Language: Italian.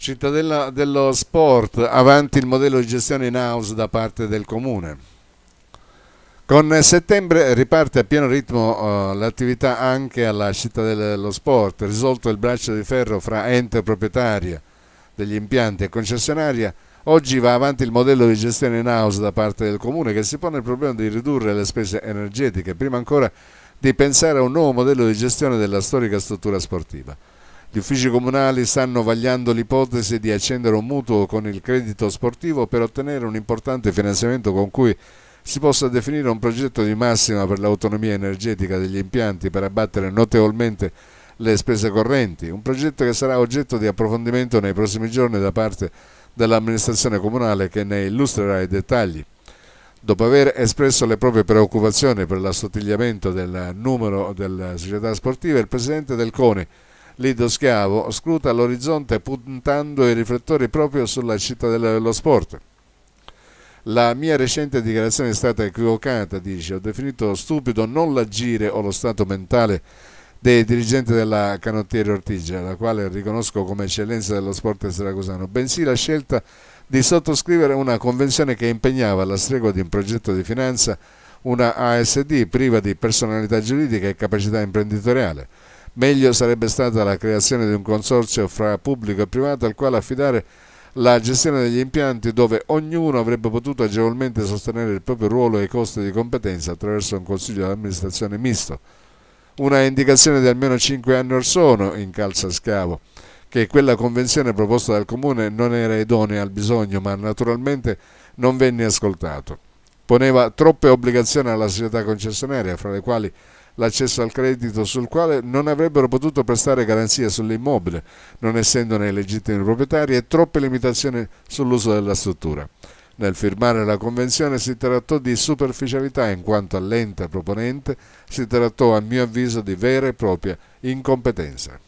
Cittadella dello Sport, avanti il modello di gestione in house da parte del Comune. Con settembre riparte a pieno ritmo uh, l'attività anche alla Cittadella dello Sport, risolto il braccio di ferro fra ente proprietaria degli impianti e concessionaria. Oggi va avanti il modello di gestione in house da parte del Comune che si pone il problema di ridurre le spese energetiche, prima ancora di pensare a un nuovo modello di gestione della storica struttura sportiva. Gli uffici comunali stanno vagliando l'ipotesi di accendere un mutuo con il credito sportivo per ottenere un importante finanziamento con cui si possa definire un progetto di massima per l'autonomia energetica degli impianti per abbattere notevolmente le spese correnti, un progetto che sarà oggetto di approfondimento nei prossimi giorni da parte dell'amministrazione comunale che ne illustrerà i dettagli. Dopo aver espresso le proprie preoccupazioni per l'assottigliamento del numero delle società sportive, il presidente del CONI Lido Schiavo scruta l'orizzonte puntando i riflettori proprio sulla cittadella dello sport. La mia recente dichiarazione è stata equivocata, dice. Ho definito stupido non l'agire o lo stato mentale dei dirigenti della canottiera Ortigia, la quale riconosco come eccellenza dello sport siracusano, bensì la scelta di sottoscrivere una convenzione che impegnava alla stregua di un progetto di finanza una ASD priva di personalità giuridica e capacità imprenditoriale Meglio sarebbe stata la creazione di un consorzio fra pubblico e privato al quale affidare la gestione degli impianti dove ognuno avrebbe potuto agevolmente sostenere il proprio ruolo e i costi di competenza attraverso un consiglio di amministrazione misto. Una indicazione di almeno 5 anni or sono in calza scavo che quella convenzione proposta dal comune non era idonea al bisogno, ma naturalmente non venne ascoltato poneva troppe obbligazioni alla società concessionaria, fra le quali l'accesso al credito sul quale non avrebbero potuto prestare garanzia sull'immobile, non essendone i legittimi proprietari, e troppe limitazioni sull'uso della struttura. Nel firmare la convenzione si trattò di superficialità in quanto all'ente proponente si trattò a mio avviso di vera e propria incompetenza.